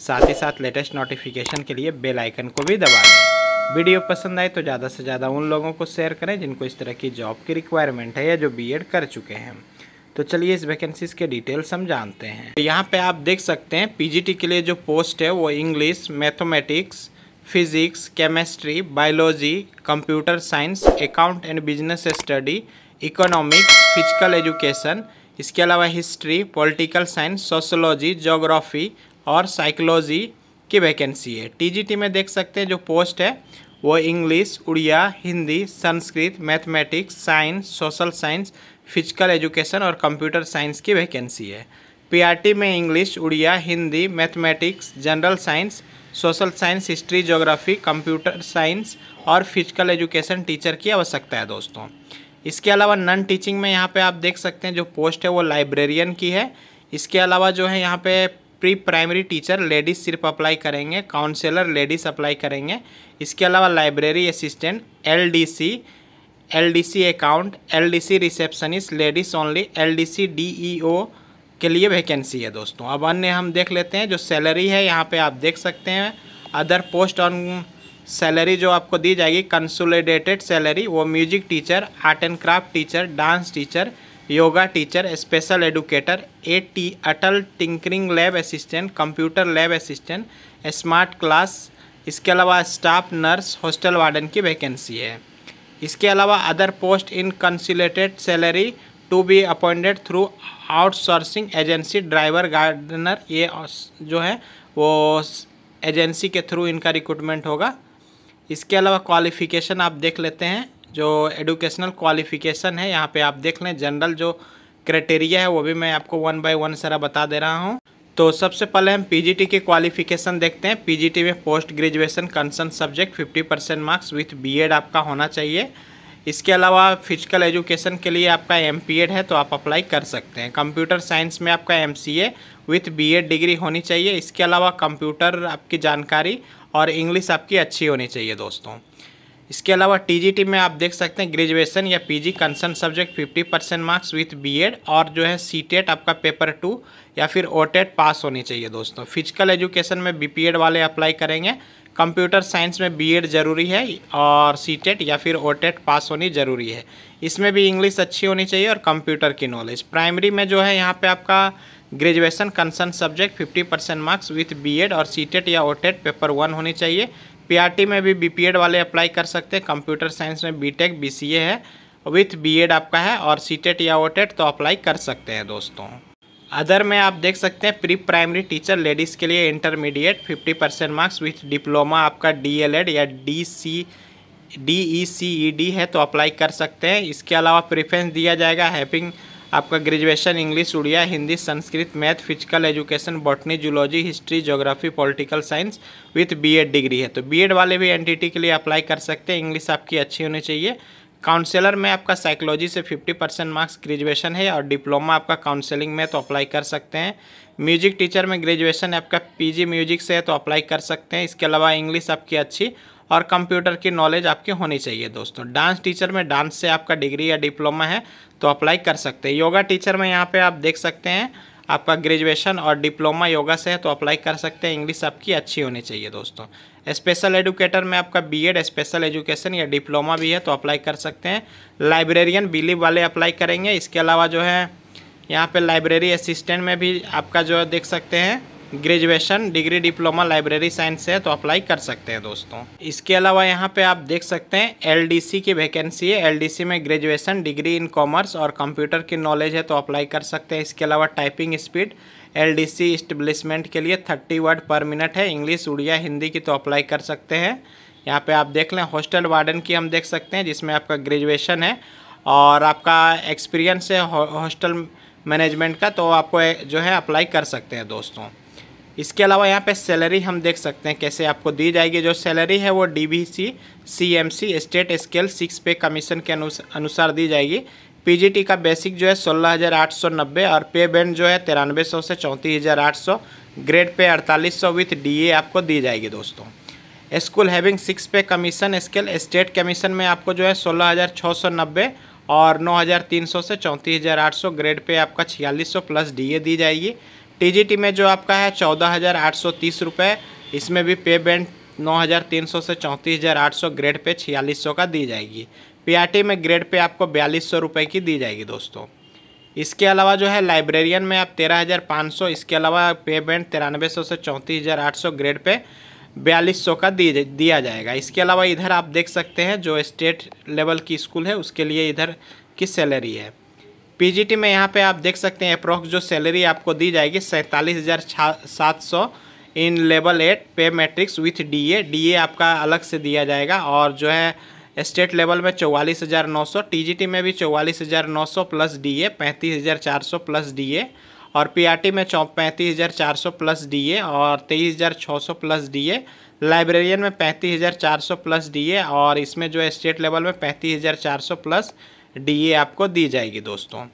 साथ ही साथ latest notification के लिए बेल आइकन को भी दबा लें वीडियो पसंद आए तो ज़्यादा से ज़्यादा उन लोगों को शेयर करें जिनको इस तरह की जॉब की रिक्वायरमेंट है या जो बी कर चुके हैं तो चलिए इस वैकेंसीज के डिटेल्स हम जानते हैं तो यहाँ पर आप देख सकते हैं पी के लिए जो पोस्ट है वो English mathematics physics chemistry biology computer science account and business study economics physical education इसके अलावा history political science sociology geography और साइकोलॉजी की वैकेंसी है टीजीटी में देख सकते हैं जो पोस्ट है वो English Odia Hindi Sanskrit mathematics science social science physical education और कंप्यूटर साइंस की वैकेंसी है पीआरटी में English Odia Hindi mathematics general science social science history geography computer science और फिजिकल एजुकेशन टीचर की आवश्यकता है दोस्तों इसके अलावा नन टीचिंग में यहाँ पे आप देख सकते हैं जो पोस्ट है वो लाइब्रेरियन की है इसके अलावा जो है यहाँ पे प्री प्राइमरी टीचर लेडीज़ सिर्फ अप्लाई करेंगे काउंसलर लेडीज़ अप्लाई करेंगे इसके अलावा library assistant LDC LDC account LDC receptionist ladies only LDC DEO के लिए वैकेंसी है दोस्तों अब अन्य हम देख लेते हैं जो सैलरी है यहाँ पे आप देख सकते हैं अदर पोस्ट ऑन सैलरी जो आपको दी जाएगी कंसोलिडेटेड सैलरी वो music teacher art and craft teacher dance teacher yoga teacher special educator A T Atal tinkering lab assistant computer lab assistant smart class इसके अलावा स्टाफ नर्स हॉस्टल वार्डन की vacancy है इसके अलावा other post in consolidated salary to be appointed through outsourcing agency driver gardener ये जो है वो एजेंसी के थ्रू इनका रिक्रूटमेंट होगा इसके अलावा क्वालिफिकेशन आप देख लेते हैं जो एडुकेशनल क्वालिफिकेशन है यहाँ पे आप देख लें जनरल जो क्राइटेरिया है वो भी मैं आपको वन बाय वन सारा बता दे रहा हूँ तो सबसे पहले हम पीजीटी की क्वालिफिकेशन देखते हैं पीजीटी में post graduation concern subject 50 percent marks with BEd आपका होना चाहिए इसके अलावा फिजिकल एजुकेशन के लिए आपका एम है तो आप अप्लाई कर सकते हैं कंप्यूटर साइंस में आपका एम विथ बी डिग्री होनी चाहिए इसके अलावा कंप्यूटर आपकी जानकारी और इंग्लिश आपकी अच्छी होनी चाहिए दोस्तों इसके अलावा टीजीटी में आप देख सकते हैं ग्रेजुएशन या PG concern subject 50 percent marks with BEd और जो है सीटेट आपका पेपर टू या फिर ओटेट पास होनी चाहिए दोस्तों फिजिकल एजुकेशन में बीपीएड वाले अप्लाई करेंगे कंप्यूटर साइंस में बीएड ज़रूरी है और सीटेट या फिर ओटेट पास होनी ज़रूरी है इसमें भी इंग्लिश अच्छी होनी चाहिए और कंप्यूटर की नॉलेज प्राइमरी में जो है यहाँ पर आपका graduation concern subject 50 percent marks with BEd और सीटेट e या ओटेट e पेपर वन होनी चाहिए पीआरटी में भी बीपीएड वाले अप्लाई कर सकते हैं कंप्यूटर साइंस में बीटेक बीसीए है विथ बीएड आपका है और सीटेट e या ओटेट तो अप्लाई कर सकते हैं दोस्तों अदर में आप देख सकते हैं प्री प्राइमरी टीचर लेडीज़ के लिए intermediate fifty percent marks with diploma आपका एड या D C D E C E D है तो अप्लाई कर सकते हैं इसके अलावा प्रेफरेंस दिया जाएगा हैपिंग आपका graduation English Odia Hindi Sanskrit math physical education botany zoology history geography political science with BEd degree है तो बीएड वाले भी एनटीटी के लिए अप्लाई कर सकते हैं इंग्लिश आपकी अच्छी होनी चाहिए काउंसलर में आपका साइकोलॉजी से 50 परसेंट मार्क्स ग्रेजुएशन है और डिप्लोमा आपका काउंसलिंग में तो अप्लाई कर सकते हैं म्यूजिक टीचर में ग्रेजुएशन आपका पीजी म्यूजिक से है तो अप्लाई कर सकते हैं इसके अलावा इंग्लिश आपकी अच्छी और कंप्यूटर की नॉलेज आपकी होनी चाहिए दोस्तों डांस टीचर में डांस से आपका डिग्री या डिप्लोमा है तो अप्लाई कर सकते हैं योगा टीचर में यहाँ पे आप देख सकते हैं आपका ग्रेजुएशन और डिप्लोमा योगा से है तो अप्लाई कर सकते हैं इंग्लिश आपकी अच्छी होनी चाहिए दोस्तों स्पेशल एडुकेटर में आपका बीएड स्पेशल एजुकेशन या डिप्लोमा भी है तो अप्लाई कर सकते हैं लाइब्रेरियन बिलीव वाले अप्लाई करेंगे इसके अलावा जो है यहाँ पे लाइब्रेरी असिस्टेंट में भी आपका जो देख सकते हैं graduation degree diploma library science से तो अप्लाई कर सकते हैं दोस्तों इसके अलावा यहाँ पे आप देख सकते हैं एलडीसी की वैकेंसी है एलडीसी में ग्रेजुएशन डिग्री इन कॉमर्स और कंप्यूटर की नॉलेज है तो अप्लाई कर सकते हैं इसके अलावा typing speed L D C के लिए थर्टी वर्ड पर मिनट है इंग्लिश उड़िया हिंदी की तो अप्लाई कर सकते हैं यहाँ पर आप देख लें हॉस्टल वार्डन की हम देख सकते हैं जिसमें आपका ग्रेजुएशन है और आपका एक्सपीरियंस है हॉस्टल मैनेजमेंट का तो आपको जो है अप्लाई कर सकते हैं दोस्तों इसके अलावा यहाँ पे सैलरी हम देख सकते हैं कैसे आपको दी जाएगी जो सैलरी है वो D B C C M C state scale six pay commission के अनुसार दी जाएगी पीजीटी का बेसिक जो है सोलह हज़ार आठ सौ नब्बे और पे बैंड जो है तिरानवे सौ से चौंतीस हज़ार आठ सौ ग्रेड पे अड़तालीस सौ विथ डी ए आपको दी जाएगी दोस्तों school having six pay commission scale state commission में आपको जो है सोलह हज़ार छः सौ नब्बे और नौ हज़ार तीन सौ से चौंतीस हज़ार आठ सौ ग्रेड पे आपका छियालीस सौ प्लस डी ए दी जाएगी टीजीटी में जो आपका है चौदह हज़ार आठ सौ तीस रुपये इसमें भी पे बैंड नौ हज़ार तीन सौ से चौंतीस हज़ार आठ सौ ग्रेड पे छियालीस सौ का दी जाएगी पीआरटी में ग्रेड पे आपको बयालीस सौ रुपये की दी जाएगी दोस्तों इसके अलावा जो है लाइब्रेरियन में आप तेरह हज़ार पाँच सौ इसके अलावा पे बैंड तिरानवे सौ से चौंतीस हज़ार आठ सौ ग्रेड पे बयालीस सौ का दी दिया जाएगा इसके अलावा इधर आप देख सकते हैं जो स्टेट लेवल की स्कूल है उसके लिए इधर की सैलरी है पीजीटी में यहाँ पे आप देख सकते हैं अप्रोक्स जो सैलरी आपको दी जाएगी सैंतालीस हज़ार सात सौ in level eight pay matrix with DA DA आपका अलग से दिया जाएगा और जो है स्टेट लेवल में चौवालीस हज़ार नौ सौ टी में भी चौवालीस हज़ार नौ सौ प्लस ए पैंतीस हज़ार चार सौ प्लस ए और पीआरटी में चौ पैंतीस हज़ार चार सौ प्लस ए और तेईस हज़ार छः सौ प्लस ए लाइब्रेरियन में पैंतीस हज़ार चार सौ प्लस डीए और इसमें जो है स्टेट लेवल में पैंतीस हज़ार चार सौ प्लस डी आपको दी जाएगी दोस्तों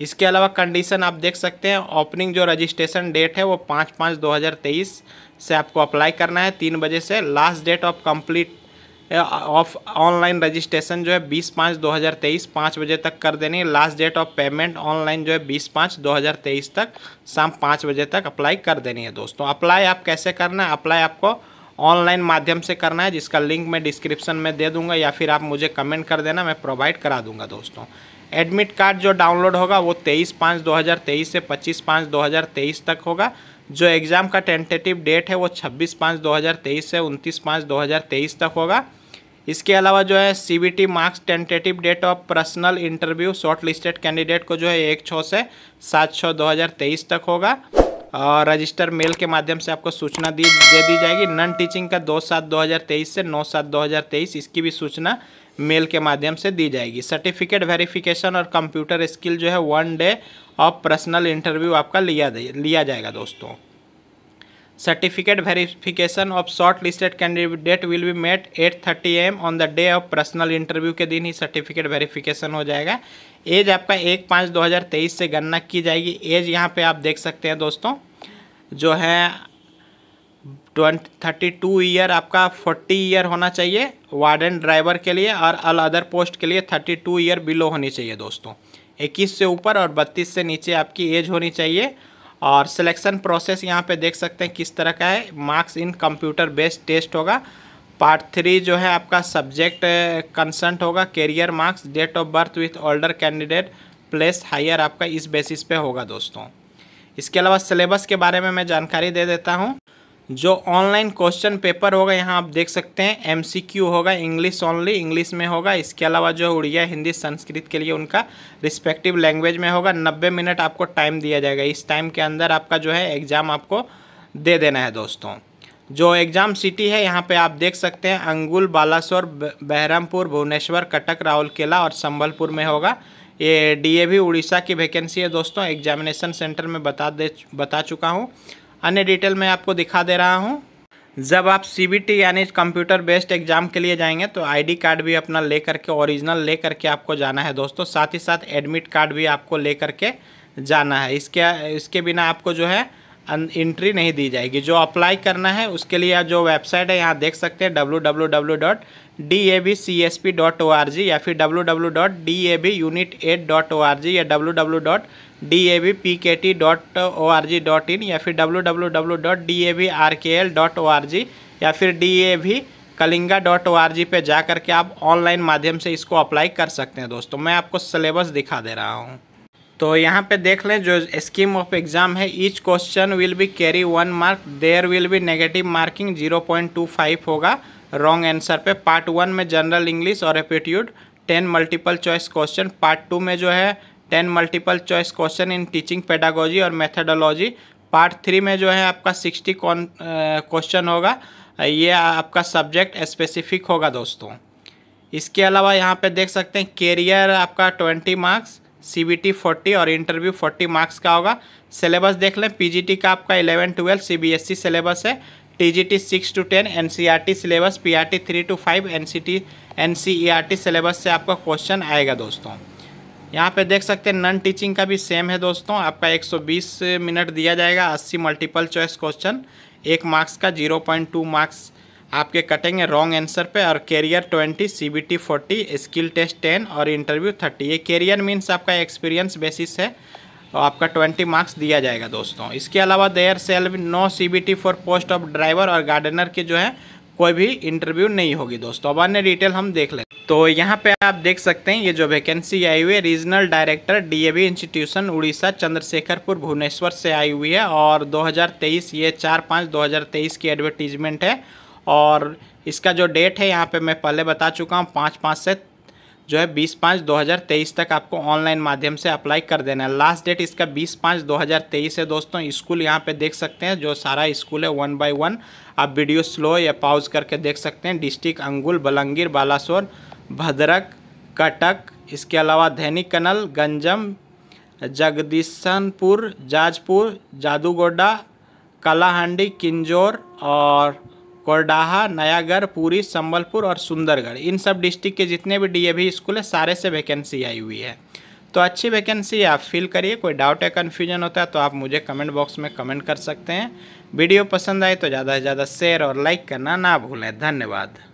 इसके अलावा कंडीशन आप देख सकते हैं ओपनिंग जो रजिस्ट्रेशन डेट है वो पाँच पाँच दो हज़ार तेईस से आपको अप्लाई करना है तीन बजे से last date of complete of online registration जो है बीस पाँच दो हज़ार तेईस पाँच बजे तक कर देनी है last date of payment online जो है बीस पाँच दो हज़ार तेईस तक शाम पाँच बजे तक अप्लाई कर देनी है दोस्तों अप्लाई आप कैसे करना है अप्लाई आपको ऑनलाइन माध्यम से करना है जिसका लिंक मैं डिस्क्रिप्शन में दे दूंगा या फिर आप मुझे कमेंट कर देना मैं प्रोवाइड करा दूंगा दोस्तों एडमिट कार्ड जो डाउनलोड होगा वो 23 पाँच 2023 से 25 पाँच 2023 तक होगा जो एग्ज़ाम का टेंटेटिव डेट है वो 26 पाँच 2023 से 29 पाँच 2023 तक होगा इसके अलावा जो है C B T marks tentative date of personal interview short listed candidate को जो है एक छः से सात छः दो हज़ार तेईस तक होगा रजिस्टर मेल के माध्यम से आपको सूचना दी दे दी जाएगी नन टीचिंग का दो सात दो हज़ार तेईस से नौ सात दो हज़ार तेईस इसकी भी सूचना मेल के माध्यम से दी जाएगी सर्टिफिकेट वेरिफिकेशन और कंप्यूटर स्किल जो है one day of personal interview आपका लिया लिया जाएगा दोस्तों certificate verification of short listed candidate will be met 8:30 thirty AM on the day of personal interview के दिन ही सर्टिफिकेट वेरिफिकेशन हो जाएगा एज आपका एक पाँच दो हज़ार तेईस से गणना की जाएगी एज यहाँ पे आप देख सकते हैं दोस्तों जो है ट्वेंट थर्टी टू ईयर आपका फोर्टी ईयर होना चाहिए वार्डन ड्राइवर के लिए और अल अदर पोस्ट के लिए थर्टी टू ईयर बिलो होनी चाहिए दोस्तों इक्कीस से ऊपर और बत्तीस से नीचे आपकी एज होनी चाहिए और सिलेक्शन प्रोसेस यहाँ पे देख सकते हैं किस तरह का है marks in computer based test होगा पार्ट थ्री जो है आपका सब्जेक्ट कंसर्ट होगा career marks date of birth with older candidate place higher आपका इस बेसिस पे होगा दोस्तों इसके अलावा सिलेबस के बारे में मैं जानकारी दे देता हूँ जो ऑनलाइन क्वेश्चन पेपर होगा यहाँ आप देख सकते हैं एमसीक्यू होगा इंग्लिश ओनली इंग्लिश में होगा इसके अलावा जो उड़िया हिंदी संस्कृत के लिए उनका रिस्पेक्टिव लैंग्वेज में होगा नब्बे मिनट आपको टाइम दिया जाएगा इस टाइम के अंदर आपका जो है एग्ज़ाम आपको दे देना है दोस्तों जो एग्ज़ाम सिटी है यहाँ पर आप देख सकते हैं अंगुल बालासोर बहरमपुर भुवनेश्वर कटक राउरकेला और संबलपुर में होगा ये डी उड़ीसा की वैकेंसी है दोस्तों एग्जामिनेशन सेंटर में बता दे बता चुका हूँ अन्य डिटेल मैं आपको दिखा दे रहा हूँ जब आप सी यानी कंप्यूटर बेस्ड एग्जाम के लिए जाएंगे तो आईडी कार्ड भी अपना ले करके ओरिजिनल ले करके आपको जाना है दोस्तों साथ ही साथ एडमिट कार्ड भी आपको ले करके जाना है इसके इसके बिना आपको जो है एंट्री नहीं दी जाएगी जो अप्लाई करना है उसके लिए जो वेबसाइट है यहाँ देख सकते हैं W W W dot D A B C S P dot O R G या फिर W W dot D A B unit eight dot O R G या W W dot D A B P K T dot O R G dot in या फिर W W W dot D A B R K L dot O R G या फिर D A भी Kalinga dot O R G पर जा करके आप online माध्यम से इसको अप्लाई कर सकते हैं दोस्तों मैं आपको सिलेबस दिखा दे रहा हूँ तो यहाँ पे देख लें जो स्कीम ऑफ एग्ज़ाम है each question will be carry one mark there will be negative marking zero point two five होगा रॉन्ग आंसर पे पार्ट वन में जनरल इंग्लिश और aptitude ten multiple choice question part two में जो है ten multiple choice question in teaching pedagogy और methodology part three में जो है आपका सिक्सटी क्वेश्चन होगा ये आपका सब्जेक्ट स्पेसिफिक होगा दोस्तों इसके अलावा यहाँ पे देख सकते हैं कैरियर आपका twenty marks C B T forty और इंटरव्यू फोर्टी मार्क्स का होगा सिलेबस देख लें पी जी टी का आपका इलेवन ट्वेल्व ई सिलेबस है T G T six to ten N C R T syllabus P R T three to five N N C C T E R T syllabus से आपका question आएगा दोस्तों यहाँ पे देख सकते हैं नॉन टीचिंग का भी सेम है दोस्तों आपका 120 मिनट दिया जाएगा 80 मल्टीपल चॉइस क्वेश्चन एक मार्क्स का 0.2 मार्क्स आपके कटेंगे रॉन्ग आंसर पे और career 20 T forty skill test 10 और इंटरव्यू 30 ये कैरियर मीन्स आपका एक्सपीरियंस बेसिस है और आपका 20 मार्क्स दिया जाएगा दोस्तों इसके अलावा there sell no C T for post of driver और गार्डनर के जो है कोई भी इंटरव्यू नहीं होगी दोस्तों अब अन्य डिटेल हम देख लें तो यहाँ पे आप देख सकते हैं ये जो वैकेंसी आई हुई है regional director DAV institution Orissa Chandrashekharpur Bhubaneswar से आई हुई है और 2023 ये चार पाँच 2023 की एडवर्टीजमेंट है और इसका जो डेट है यहाँ पे मैं पहले बता चुका हूँ पाँच पाँच से जो है बीस पाँच दो हज़ार तेईस तक आपको ऑनलाइन माध्यम से अप्लाई कर देना है लास्ट डेट इसका बीस पाँच दो हज़ार तेईस है दोस्तों स्कूल यहाँ पे देख सकते हैं जो सारा स्कूल है वन बाय वन आप वीडियो स्लो या पाउज करके देख सकते हैं डिस्ट्रिक्ट अंगुल बलंगीर बालासोर भद्रक कटक इसके अलावा धैनी कनल गंजम जगदीशनपुर जाजपुर जादूगोडा कालाहांडी किंजोर और कोरडाहा नयागढ़ पूरी संबलपुर और सुंदरगढ़ इन सब डिस्ट्रिक्ट के जितने भी डीएवी स्कूल है सारे से वैकेंसी आई हुई है तो अच्छी वैकेंसी आप फिल करिए कोई डाउट या कन्फ्यूजन होता है तो आप मुझे कमेंट बॉक्स में कमेंट कर सकते हैं वीडियो पसंद आए तो ज़्यादा से ज़्यादा शेयर और लाइक करना ना भूलें धन्यवाद